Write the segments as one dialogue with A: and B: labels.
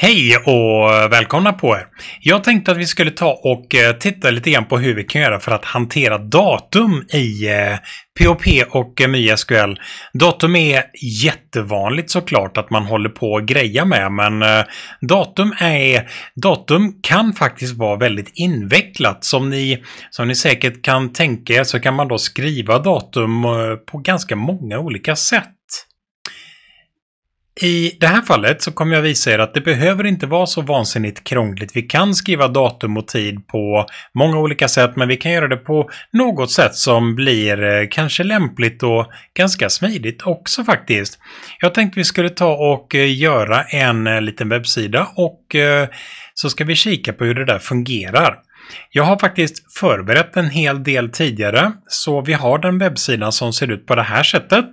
A: Hej och välkomna på er! Jag tänkte att vi skulle ta och eh, titta lite grann på hur vi kan göra för att hantera datum i POP eh, och eh, MySQL. Datum är jättevanligt såklart att man håller på och greja med men datum, är, datum kan faktiskt vara väldigt invecklat. Som ni, som ni säkert kan tänka er så kan man då skriva datum på ganska många olika sätt. I det här fallet så kommer jag visa er att det behöver inte vara så vansinnigt krångligt. Vi kan skriva datum och tid på många olika sätt, men vi kan göra det på något sätt som blir eh, kanske lämpligt och ganska smidigt också faktiskt. Jag tänkte vi skulle ta och eh, göra en eh, liten webbsida och så ska vi kika på hur det där fungerar. Jag har faktiskt förberett en hel del tidigare, så vi har den webbsidan som ser ut på det här sättet.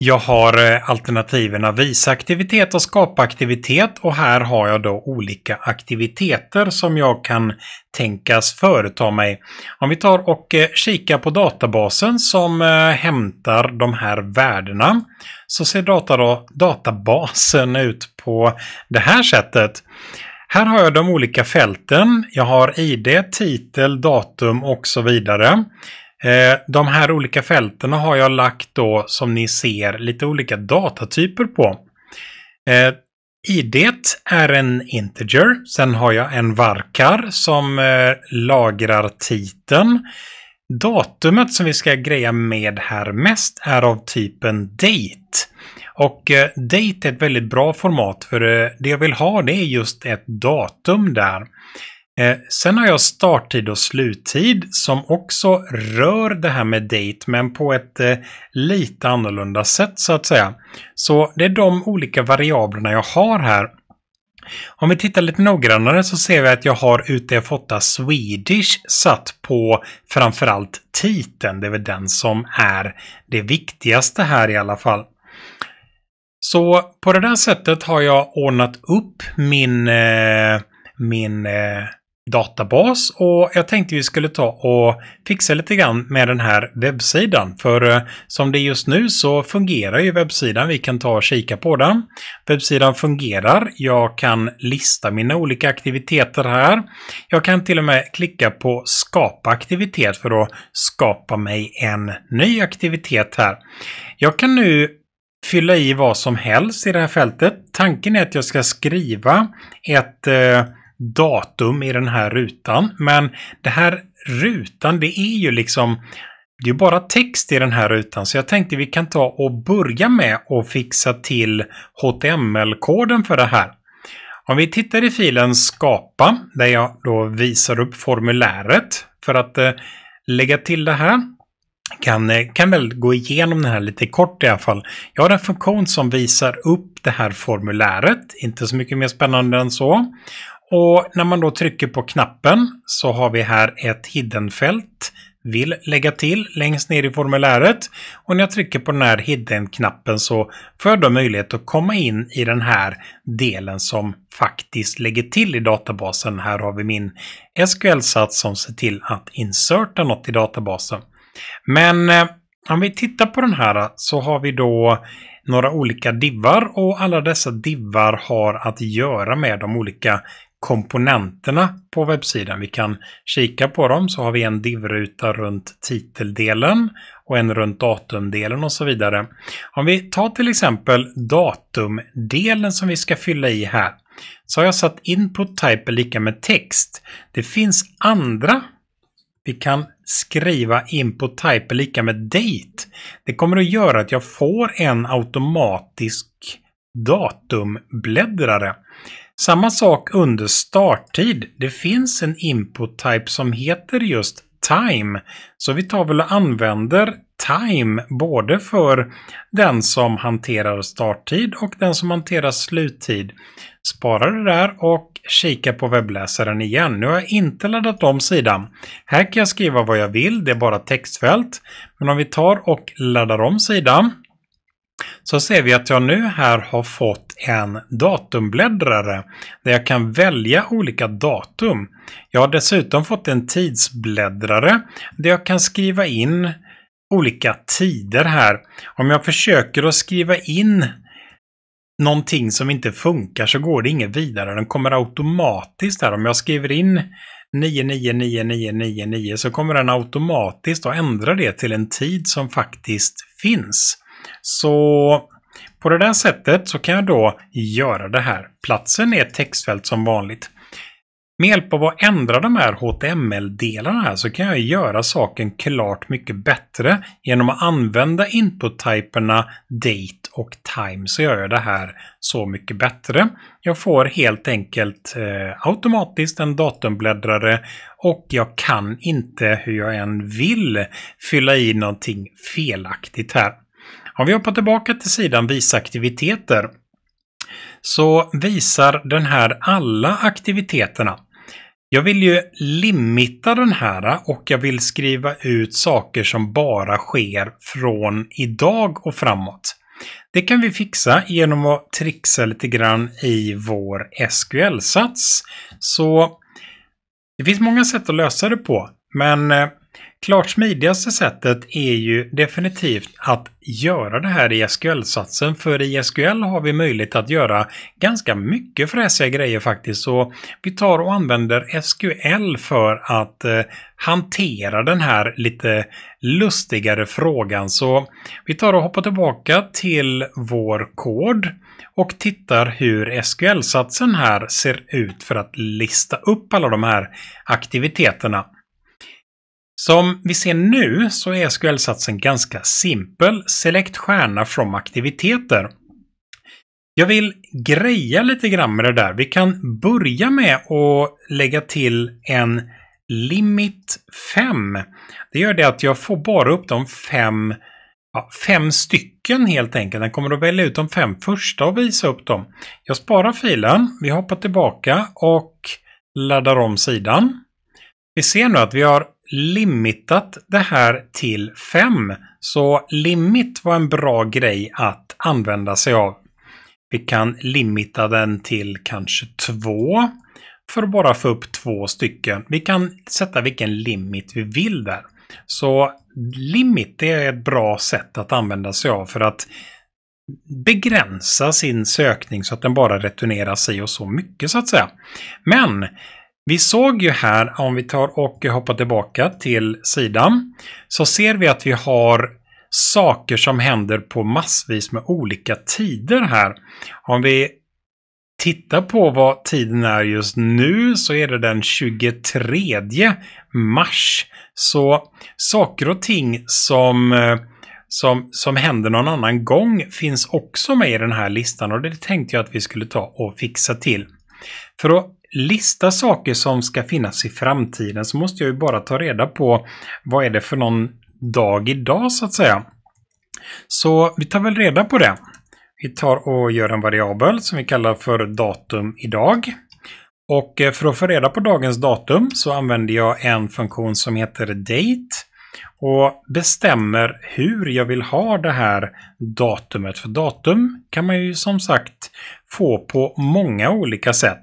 A: Jag har eh, alternativen visa aktivitet och skapa aktivitet och här har jag då olika aktiviteter som jag kan tänkas företa mig. Om vi tar och eh, kikar på databasen som eh, hämtar de här värdena så ser data databasen ut på det här sättet. Här har jag de olika fälten. Jag har ID, titel, datum och så vidare. Eh, de här olika fältena har jag lagt då som ni ser lite olika datatyper på. Eh, ID är en integer. Sen har jag en varkar som eh, lagrar titeln. Datumet som vi ska greja med här mest är av typen date. Och date är ett väldigt bra format för det jag vill ha det är just ett datum där. Eh, sen har jag starttid och sluttid som också rör det här med date men på ett eh, lite annorlunda sätt så att säga. Så det är de olika variablerna jag har här. Om vi tittar lite noggrannare så ser vi att jag har UTF 8 Swedish satt på framförallt titeln. Det är väl den som är det viktigaste här i alla fall. Så på det där sättet har jag ordnat upp min, eh, min eh, databas och jag tänkte vi skulle ta och fixa lite grann med den här webbsidan. För eh, som det är just nu så fungerar ju webbsidan. Vi kan ta och kika på den. Webbsidan fungerar. Jag kan lista mina olika aktiviteter här. Jag kan till och med klicka på skapa aktivitet för att skapa mig en ny aktivitet här. Jag kan nu fylla i vad som helst i det här fältet. Tanken är att jag ska skriva ett eh, datum i den här rutan. Men det här rutan, det är ju liksom det är bara text i den här rutan så jag tänkte vi kan ta och börja med att fixa till HTML-koden för det här. Om vi tittar i filen skapa där jag då visar upp formuläret för att eh, lägga till det här. Kan, eh, kan väl gå igenom den här lite kort i alla fall. Jag har en funktion som visar upp det här formuläret, inte så mycket mer spännande än så. Och när man då trycker på knappen så har vi här ett hidden-fält vill lägga till längst ner i formuläret. Och när jag trycker på den här hidden-knappen så får jag då möjlighet att komma in i den här delen som faktiskt lägger till i databasen. Här har vi min SQL-sats som ser till att inserta något i databasen. Men eh, om vi tittar på den här så har vi då några olika divar och alla dessa divar har att göra med de olika komponenterna på webbsidan. Vi kan kika på dem så har vi en divruta runt titeldelen och en runt datumdelen och så vidare. Om vi tar till exempel datumdelen som vi ska fylla i här så har jag satt input type lika med text. Det finns andra vi kan skriva input type lika med date. Det kommer att göra att jag får en automatisk datumbläddrare. Samma sak under starttid. Det finns en input type som heter just time. Så vi tar väl och använder time både för den som hanterar starttid och den som hanterar sluttid. Spara det där och kika på webbläsaren igen. Nu har jag inte laddat om sidan. Här kan jag skriva vad jag vill, det är bara textfält. Men om vi tar och laddar om sidan så ser vi att jag nu här har fått en datumbläddrare där jag kan välja olika datum. Jag har dessutom fått en tidsbläddrare där jag kan skriva in olika tider här. Om jag försöker att skriva in någonting som inte funkar så går det inget vidare. Den kommer automatiskt här. Om jag skriver in 999999 så kommer den automatiskt att ändra det till en tid som faktiskt finns. Så på det där sättet så kan jag då göra det här. Platsen är ett textfält som vanligt. Med hjälp av att ändra de här HTML-delarna här så kan jag göra saken klart mycket bättre. Genom att använda input-typerna date och time så gör jag det här så mycket bättre. Jag får helt enkelt eh, automatiskt en datumbläddrare och jag kan inte hur jag än vill fylla i någonting felaktigt här. Om vi hoppar tillbaka till sidan Visa aktiviteter så visar den här alla aktiviteterna. Jag vill ju limita den här och jag vill skriva ut saker som bara sker från idag och framåt. Det kan vi fixa genom att trixa lite grann i vår SQL-sats. Så det finns många sätt att lösa det på, men eh, Klart smidigaste sättet är ju definitivt att göra det här i e SQL-satsen för i e SQL har vi möjlighet att göra ganska mycket fräsiga grejer faktiskt. Så vi tar och använder SQL för att eh, hantera den här lite lustigare frågan. Så vi tar och hoppar tillbaka till vår kod och tittar hur SQL-satsen här ser ut för att lista upp alla de här aktiviteterna. Som vi ser nu så är SQL-satsen ganska simpel. Select stjärna från aktiviteter. Jag vill greja lite grann med det där. Vi kan börja med att lägga till en limit 5. Det gör det att jag får bara upp de fem, ja, fem stycken helt enkelt. Den kommer att välja ut de fem första och visa upp dem. Jag sparar filen. Vi hoppar tillbaka och laddar om sidan. Vi ser nu att vi har limitat det här till 5. Så limit var en bra grej att använda sig av. Vi kan limita den till kanske 2 för att bara få upp två stycken. Vi kan sätta vilken limit vi vill där. Så limit är ett bra sätt att använda sig av för att begränsa sin sökning så att den bara returnerar sig och så mycket så att säga. Men vi såg ju här, om vi tar och hoppar tillbaka till sidan, så ser vi att vi har saker som händer på massvis med olika tider här. Om vi tittar på vad tiden är just nu så är det den 23 mars. Så saker och ting som eh, som, som händer någon annan gång finns också med i den här listan och det tänkte jag att vi skulle ta och fixa till. För att lista saker som ska finnas i framtiden så måste jag ju bara ta reda på vad är det för någon dag idag så att säga. Så vi tar väl reda på det. Vi tar och gör en variabel som vi kallar för datum idag. Och eh, för att få reda på dagens datum så använder jag en funktion som heter date och bestämmer hur jag vill ha det här datumet. För datum kan man ju som sagt få på många olika sätt.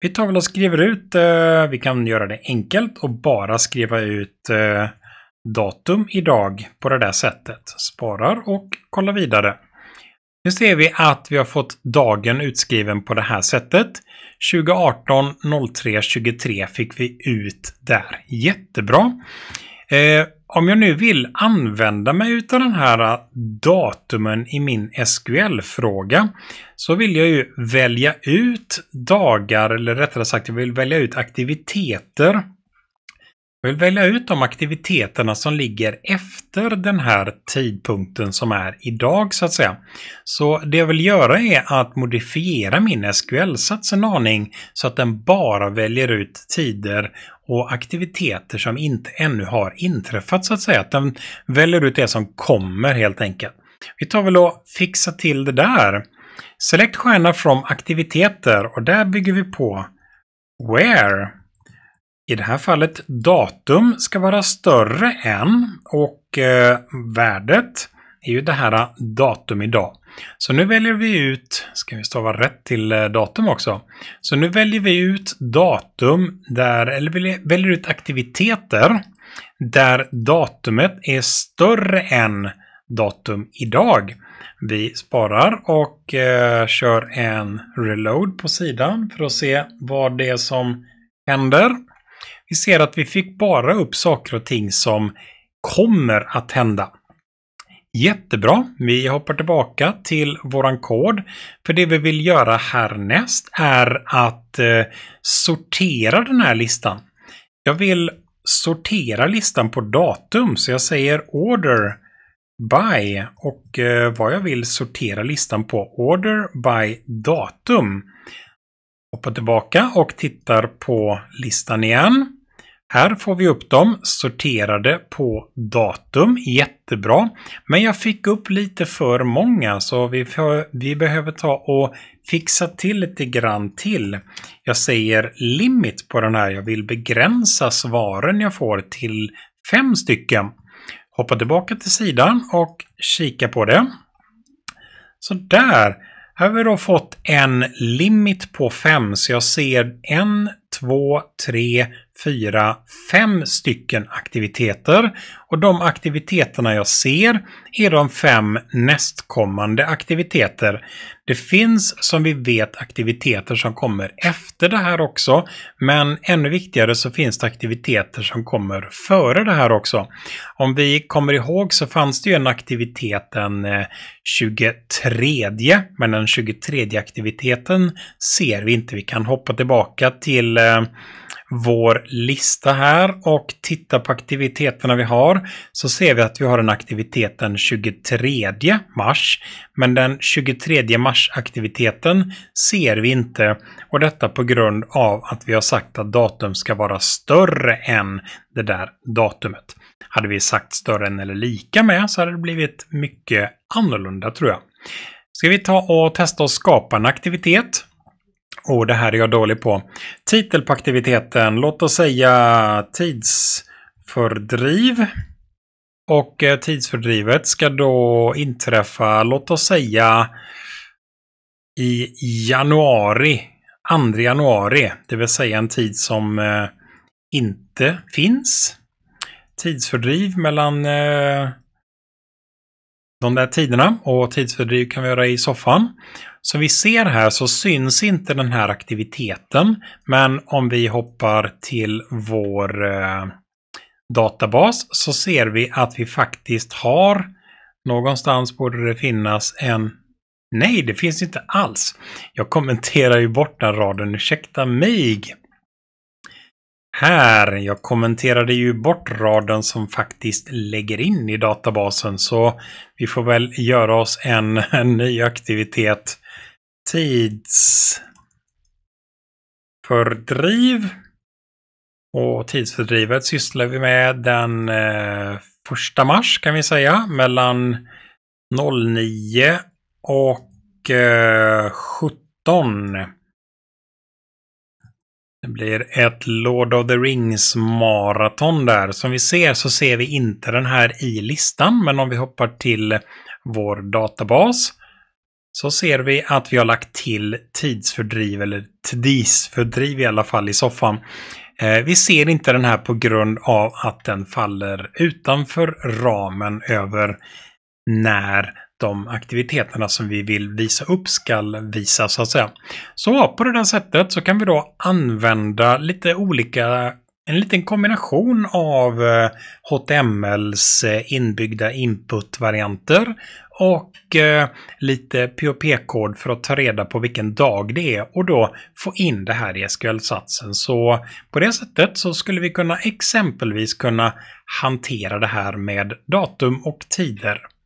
A: Vi tar väl och skriver ut, eh, vi kan göra det enkelt och bara skriva ut eh, datum idag på det där sättet. Sparar och kollar vidare. Nu ser vi att vi har fått dagen utskriven på det här sättet. 2018 03 23 fick vi ut där. Jättebra. Eh, om jag nu vill använda mig av den här äh, datumen i min SQL-fråga så vill jag ju välja ut dagar eller rättare sagt jag vill välja ut aktiviteter jag vill välja ut de aktiviteterna som ligger efter den här tidpunkten som är idag så att säga. Så det jag vill göra är att modifiera min SQL-sats en aning så att den bara väljer ut tider och aktiviteter som inte ännu har inträffat så att säga. Att den väljer ut det som kommer helt enkelt. Vi tar väl och fixar till det där. Select stjärna från aktiviteter och där bygger vi på Where i det här fallet datum ska vara större än och eh, värdet är ju det här eh, datum idag. Så nu väljer vi ut, ska vi stava rätt till eh, datum också. Så nu väljer vi ut datum där, eller väljer ut aktiviteter där datumet är större än datum idag. Vi sparar och eh, kör en reload på sidan för att se vad det är som händer. Vi ser att vi fick bara upp saker och ting som kommer att hända. Jättebra, vi hoppar tillbaka till våran kod. För det vi vill göra härnäst är att eh, sortera den här listan. Jag vill sortera listan på datum så jag säger order by och eh, vad jag vill sortera listan på. Order by datum. Hoppar tillbaka och tittar på listan igen. Här får vi upp dem sorterade på datum, jättebra. Men jag fick upp lite för många så vi, för, vi behöver ta och fixa till lite grann till. Jag säger limit på den här, jag vill begränsa svaren jag får till fem stycken. Hoppa tillbaka till sidan och kika på det. Så där har vi då fått en limit på fem så jag ser en, två, tre fyra, fem stycken aktiviteter. Och de aktiviteterna jag ser är de fem nästkommande aktiviteter. Det finns som vi vet aktiviteter som kommer efter det här också, men ännu viktigare så finns det aktiviteter som kommer före det här också. Om vi kommer ihåg så fanns det ju en aktivitet den 23, eh, men den 23 aktiviteten ser vi inte. Vi kan hoppa tillbaka till eh, vår lista här och tittar på aktiviteterna vi har så ser vi att vi har en aktivitet den 23 mars. Men den 23 mars-aktiviteten ser vi inte och detta på grund av att vi har sagt att datum ska vara större än det där datumet. Hade vi sagt större än eller lika med så hade det blivit mycket annorlunda tror jag. Ska vi ta och testa att skapa en aktivitet? Och det här är jag dålig på. Titel på aktiviteten, låt oss säga tidsfördriv. Och eh, tidsfördrivet ska då inträffa, låt oss säga i januari, 2 januari, det vill säga en tid som eh, inte finns. Tidsfördriv mellan eh, de där tiderna och tidsfördriv kan vi göra i soffan. Som vi ser här så syns inte den här aktiviteten. Men om vi hoppar till vår eh, databas så ser vi att vi faktiskt har någonstans borde det finnas en Nej, det finns inte alls. Jag kommenterar ju bort den raden, ursäkta mig här. Jag kommenterade ju bort raden som faktiskt lägger in i databasen så vi får väl göra oss en, en ny aktivitet. Tidsfördriv. Och tidsfördrivet sysslar vi med den eh, första mars kan vi säga mellan 09 och eh, 17. Det blir ett Lord of the Rings-maraton där. Som vi ser så ser vi inte den här i listan, men om vi hoppar till vår databas så ser vi att vi har lagt till tidsfördriv, eller tidsfördriv i alla fall, i soffan. Eh, vi ser inte den här på grund av att den faller utanför ramen över när de aktiviteterna som vi vill visa upp skall visas så att säga. Så på det där sättet så kan vi då använda lite olika en liten kombination av HTMLs eh, eh, inbyggda inputvarianter och eh, lite POP-kod för att ta reda på vilken dag det är och då få in det här i SQL-satsen. Så på det sättet så skulle vi kunna exempelvis kunna hantera det här med datum och tider.